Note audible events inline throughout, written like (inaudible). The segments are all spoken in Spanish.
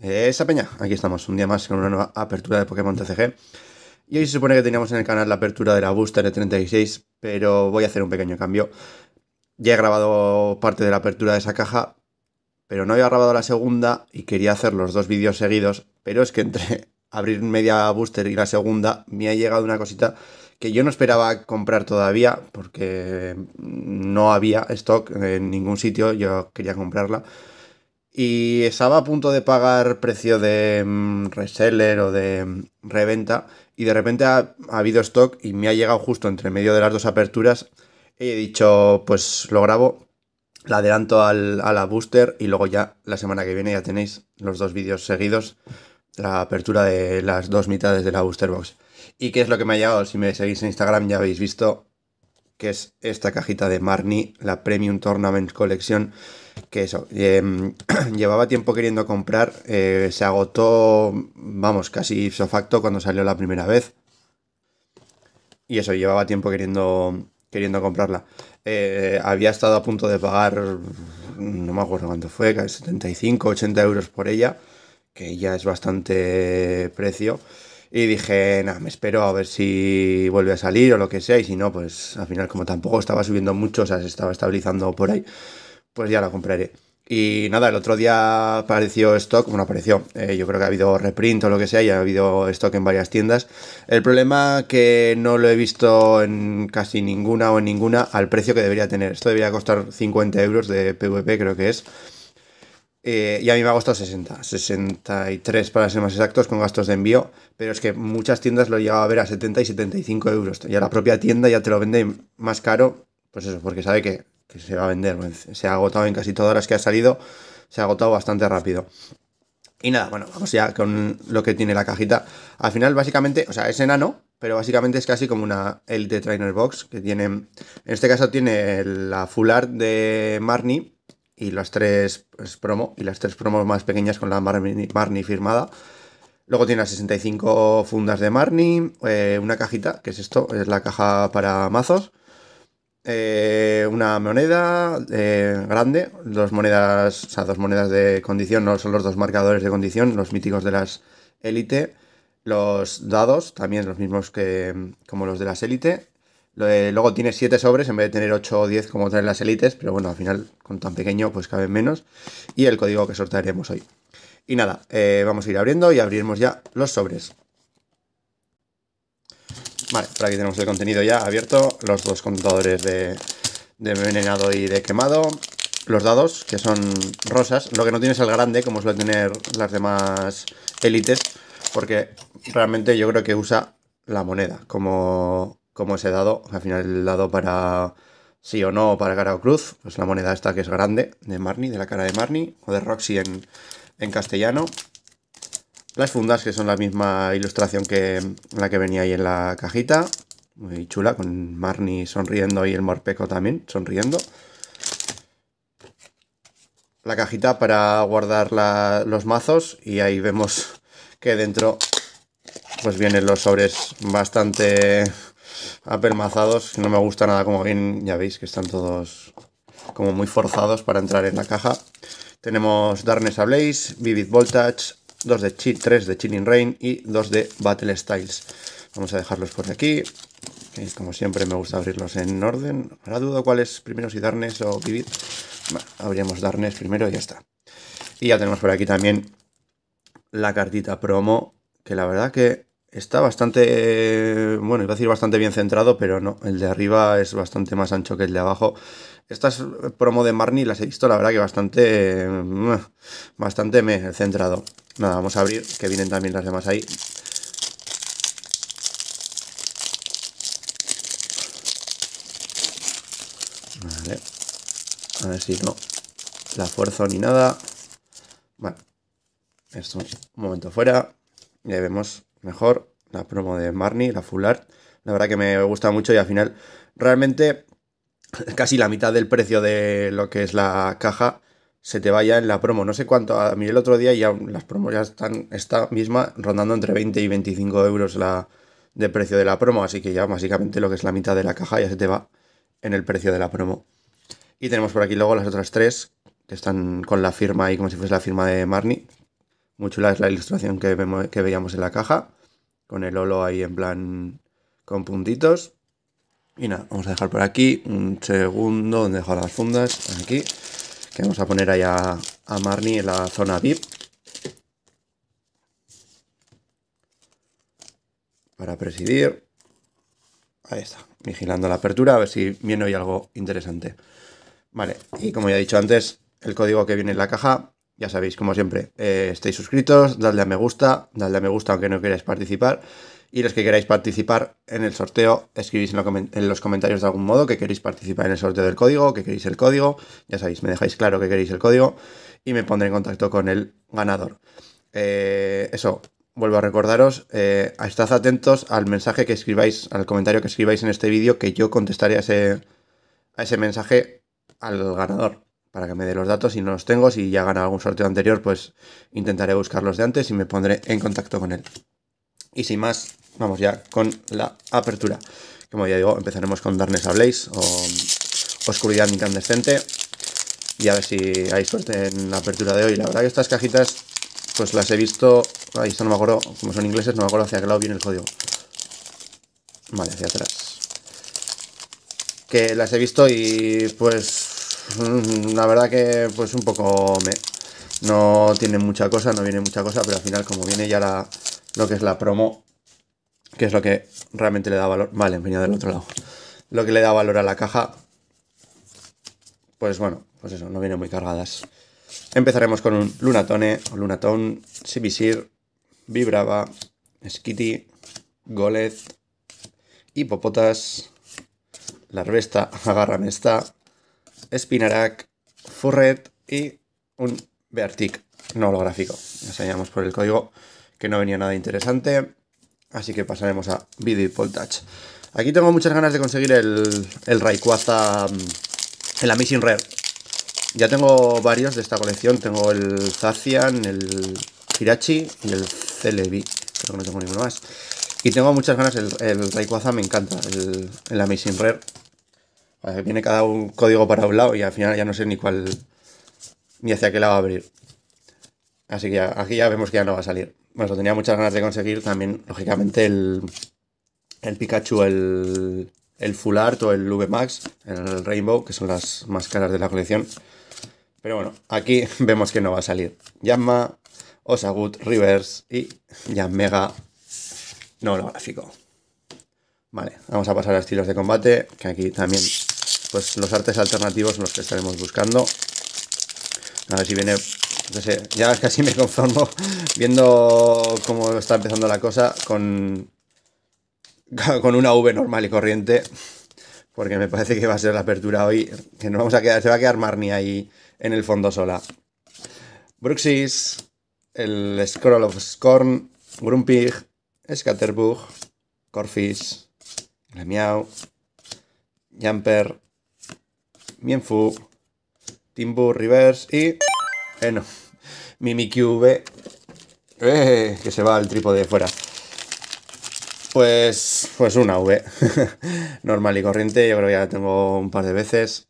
Eh, esa peña, aquí estamos, un día más con una nueva apertura de Pokémon TCG. Y hoy se supone que teníamos en el canal la apertura de la Booster de 36, pero voy a hacer un pequeño cambio. Ya he grabado parte de la apertura de esa caja, pero no había grabado la segunda y quería hacer los dos vídeos seguidos, pero es que entre (laughs) abrir media Booster y la segunda me ha llegado una cosita que yo no esperaba comprar todavía porque no había stock en ningún sitio, yo quería comprarla y estaba a punto de pagar precio de mm, reseller o de mm, reventa y de repente ha, habido stock y me ha llegado justo entre medio de las dos aperturas y he dicho pues lo grabo, la adelanto a la booster y luego ya la semana que viene ya tenéis los dos vídeos seguidos, la apertura de las dos mitades de la booster box. ¿Y qué es lo que me ha llegado? Si me seguís en Instagram ya habéis visto que es esta cajita de Marni, la Premium Tournament Collection, que eso, em, (clears throat) llevaba tiempo queriendo comprar, eh, se agotó, vamos, casi ipso facto cuando salió la primera vez. Y eso, llevaba tiempo queriendo, queriendo comprarla. Eh, había estado a punto de pagar, no me acuerdo cuánto fue, 75, 80 euros por ella, que ya es bastante precio. Y dije, nada, me espero a ver si vuelve a salir o lo que sea. Y si no, pues al final, como tampoco estaba subiendo mucho, o sea, se estaba estabilizando por ahí, pues ya la compraré. Y nada, el otro día apareció stock, bueno, apareció, eh, yo creo que ha habido reprint o lo que sea, y ha habido stock en varias tiendas. El problema que no lo he visto en casi ninguna o en ninguna al precio que debería tener. Esto debería costar 50 euros de PvP, creo que es. Eh, y a mí me ha costado 60, 63 para ser más exactos con gastos de envío, pero es que muchas tiendas lo llevaba a ver a 70 y 75 euros. Ya la propia tienda ya te lo vende más caro, pues eso, porque sabe que, se va a vender. Pues, se ha agotado en casi todas las que ha salido, se ha agotado bastante rápido. Y nada, bueno, vamos ya con lo que tiene la cajita. Al final, básicamente, o sea, es enano, pero básicamente es casi como una LT Trainer Box, que tienen en este caso tiene la Full Art de Marnie y las tres pues, y las tres promos más pequeñas con la Marni, firmada. Luego tiene las 65 fundas de Marni, eh, una cajita, que es esto, es la caja para mazos. Eh, una moneda eh, grande, dos monedas, o dos monedas de condición, no son los dos marcadores de condición, los míticos de las élite, los dados, también los mismos que como los de las élite, Luego tiene 7 sobres en vez de tener 8 o 10 como traen las élites, pero bueno, al final con tan pequeño pues caben menos. Y el código que sortearemos hoy. Y nada, eh, vamos a ir abriendo y abriremos ya los sobres. Vale, por aquí tenemos el contenido ya abierto, los dos contadores de, de envenenado y de quemado, los dados, que son rosas, lo que no tiene es el grande, como suelen tener las demás élites, porque realmente yo creo que usa la moneda como como ese dado, al final el dado para sí o no para cara o cruz, pues la moneda esta que es grande, de Marni, de la cara de Marni, o de Roxy en, en castellano. Las fundas, que son la misma ilustración que la que venía ahí en la cajita, muy chula, con Marni sonriendo y el Morpeco también sonriendo. La cajita para guardar los mazos y ahí vemos que dentro pues vienen los sobres bastante apelmazados, no me gusta nada como bien, ya veis que están todos como muy forzados para entrar en la caja. Tenemos Darkness Ablaze, Vivid Voltage, 2 de Chill, 3 de Chilling Rain y 2 de Battle Styles. Vamos a dejarlos por aquí. como siempre me gusta abrirlos en orden. Ahora dudo cuál es primero, si Darnes o Vivid. Bueno, abrimos Darnes primero y ya está. Y ya tenemos por aquí también la cartita promo, que la verdad que Está bastante, bueno, iba a decir bastante bien centrado, pero no, el de arriba es bastante más ancho que el de abajo. Estas eh, promo de Marni las he visto, la verdad que bastante, mm, bastante me centrado. Nada, vamos a abrir, que vienen también las demás ahí. Vale, a ver si no la fuerza ni nada. Bueno, esto un momento fuera, ya vemos mejor. La promo de Marni, la Full Art. La verdad que me gusta mucho y al final realmente casi la mitad del precio de lo que es la caja se te vaya en la promo. No sé cuánto, a mí el otro día ya las promos ya están, esta misma, rondando entre 20 y 25 euros la, de precio de la promo, así que ya básicamente lo que es la mitad de la caja ya se te va en el precio de la promo. Y tenemos por aquí luego las otras tres, que están con la firma ahí como si fuese la firma de Marnie, muy chula es la ilustración que, que veíamos en la caja, con el holo ahí en plan con puntitos. Y nada, vamos a dejar por aquí un segundo donde dejo las fundas, aquí, que vamos a poner allá a, a Marnie en la zona VIP. Para presidir. Ahí está, vigilando la apertura, a ver si viene hoy algo interesante. Vale, y como ya he dicho antes, el código que viene en la caja ya sabéis, como siempre, eh, estéis suscritos, dadle a me gusta, dadle a me gusta aunque no queráis participar. Y los que queráis participar en el sorteo, escribís en, los comentarios de algún modo que queréis participar en el sorteo del código, que queréis el código. Ya sabéis, me dejáis claro que queréis el código y me pondré en contacto con el ganador. Eh, eso, vuelvo a recordaros, eh, estad atentos al mensaje que escribáis, al comentario que escribáis en este vídeo, que yo contestaré a ese mensaje al ganador para que me dé los datos si no los tengo. Si ya gana algún sorteo anterior, pues intentaré buscarlos de antes y me pondré en contacto con él. Y sin más, vamos ya con la apertura. Como ya digo, empezaremos con Darkness a Blaze o Oscuridad Incandescente. Y a ver si hay suerte en la apertura de hoy. La verdad que estas cajitas, pues las he visto... Ahí esto no me acuerdo, como son ingleses, no me acuerdo hacia qué lado viene el código. Vale, hacia atrás. Que las he visto y pues Mm, la verdad que pues un poco me... no tiene mucha cosa, no viene mucha cosa, pero al final como viene ya la, lo que es la promo, que es lo que realmente le da valor, vale, venía del otro lado, lo que le da valor a la caja, pues bueno, pues eso, no viene muy cargadas. Empezaremos con un Lunatone, o Lunatone, Sibisir, Vibrava, Skitty, Golez, la Larvesta, agarran esta, Spinarak, Furret y un Beartic no holográfico Ya Enseñamos por el código que no venía nada interesante, así que pasaremos a Video Touch. Aquí tengo muchas ganas de conseguir el, el Rayquaza, mm, el Amazing Rare. Ya tengo varios de esta colección, tengo el Zacian, el Hirachi y el Celebi, creo no tengo ninguno más. Y tengo muchas ganas, el, el Rayquaza me encanta, el, el Amazing Rare Viene cada un código para un lado y al final ya no sé ni cuál ni hacia qué lado va a abrir. Así que aquí ya vemos que ya no va a salir. Bueno, tenía muchas ganas de conseguir también, lógicamente, el, Pikachu, el, el Full Art o el VMAX, el Rainbow, que son las más caras de la colección. Pero bueno, aquí (laughs) vemos que no va a salir. Yamma, Osagut, Rivers y Mega. No lo gráfico. Vale, vamos a pasar a estilos de combate, que aquí también pues los artes alternativos los que estaremos buscando. A ver si viene, ya casi me conformo (laughs) viendo cómo está empezando la cosa con, (laughs) con una V normal y corriente, porque me parece que va a ser la apertura hoy, que no vamos a quedar, se va a quedar Marnie ahí en el fondo sola. Bruxis, el Scroll of Scorn, Grumpig, Scatterbug, Corfish, la Miau, Jumper, Mienfu, Timbu Reverse y... Eh, no. Mimikyu V. Eh, que se va el trípode fuera. Pues, pues una V. (laughs) Normal y corriente, yo creo que ya la tengo un par de veces.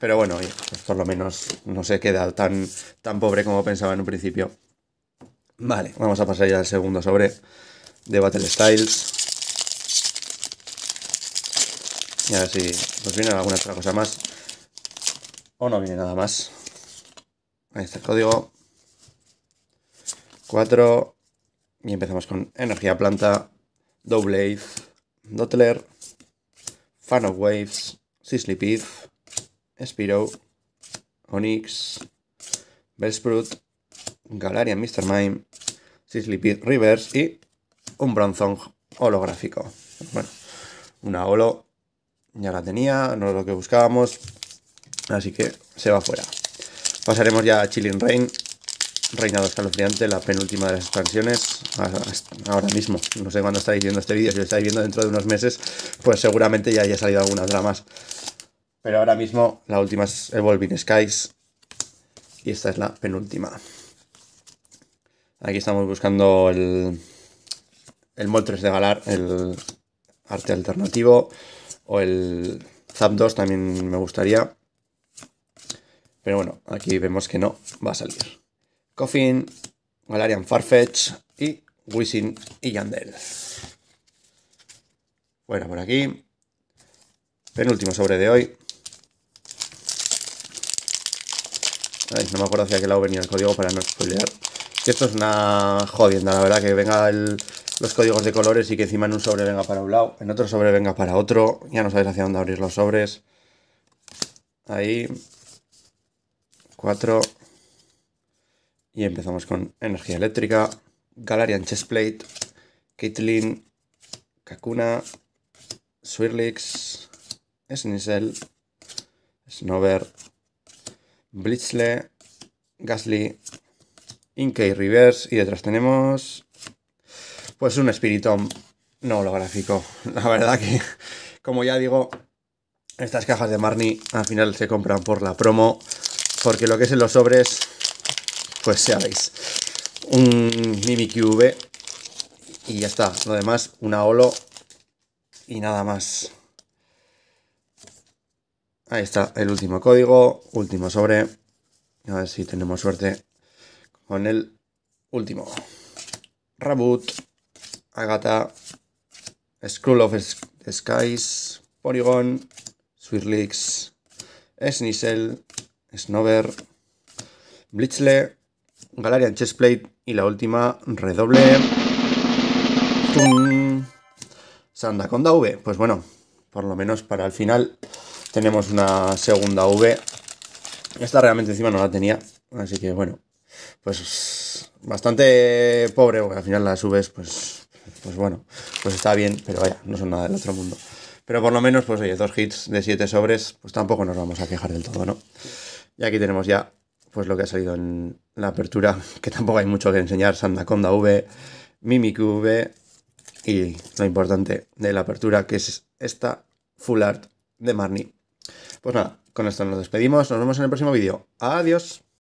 Pero bueno, pues por lo menos no se queda tan, tan pobre como pensaba en un principio. Vale, vamos a pasar ya al segundo sobre de Battle Styles. Y a ver si nos viene alguna otra cosa más o no viene nada más. Ahí está el código. 4. Y empezamos con energía planta, Double Aid, Dottler, Fan of Waves, Peeth Spiro, Onyx, Bellsprout, Galarian Mr. Mime, Peeth Rivers y un Bronzong holográfico. Bueno, una holo, ya la tenía, no es lo que buscábamos, Así que se va fuera. Pasaremos ya a Chilling Rain, Reinado Escalofriante, la penúltima de las expansiones, ahora mismo. No sé cuándo estáis viendo este vídeo, si lo estáis viendo dentro de unos meses, pues seguramente ya haya salido algunas dramas. Pero ahora mismo la última es Evolving Skies y esta es la penúltima. Aquí estamos buscando el, el Moltres de Galar, el arte alternativo, o el 2. también me gustaría. Pero bueno, aquí vemos que no va a salir. Coffin, Galarian Farfetch y Wisin y Yandel. Bueno, por aquí. Penúltimo sobre de hoy. no me acuerdo hacia qué lado venía el código para no spoilear. esto es una jodienda, la verdad, que venga los códigos de colores y que encima en un sobre venga para un lado, en otro sobre venga para otro. Ya no sabes hacia dónde abrir los sobres. Ahí. 4. Y empezamos con energía eléctrica, Galarian Chestplate Caitlyn, Kakuna, Swirlix, Snizzle, Snover, Blitzle, Gasly, Inkey Reverse y detrás tenemos pues un Spiritomb no holográfico. (laughs) La verdad que, como ya digo, estas cajas de Marnie al final se compran por la promo porque lo que es en los sobres, pues ya veis, un Mimikyu V y ya está. Lo demás, una Olo y nada más. Ahí está el último código, último sobre. A ver si tenemos suerte con el último. Rabut, Agata, Scroll of Skies, Polygon, Swirlix, Snizzle, Snover, Blitzle, Galarian Chessplate y la última, Redoble. ¡Tum! Sandaconda V. Pues bueno, por lo menos para el final tenemos una segunda V. Esta realmente encima no la tenía, así que bueno, pues bastante pobre, porque al final las Vs, pues, pues bueno, pues está bien, pero vaya, no son nada del otro mundo. Pero por lo menos, pues oye, dos hits de siete sobres, pues tampoco nos vamos a quejar del todo, ¿no? Y aquí tenemos ya pues lo que ha salido en la apertura, (laughs) que tampoco hay mucho que enseñar, Sandaconda V, Mimikyu V y lo importante de la apertura que es esta Full Art de Marnie. Pues nada, con esto nos despedimos, nos vemos en el próximo vídeo. Adiós.